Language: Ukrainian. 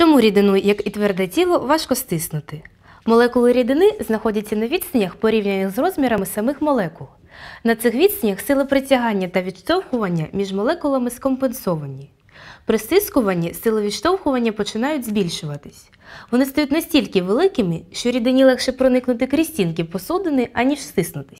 Чому рідину, як і тверде тіло, важко стиснути? Молекули рідини знаходяться на відстанях, порівняних з розмірами самих молекул. На цих відстанях сили притягання та відштовхування між молекулами скомпенсовані. При стискуванні сили відштовхування починають збільшуватись. Вони стають настільки великими, що рідині легше проникнути крізь стінки посудини, аніж стиснутись.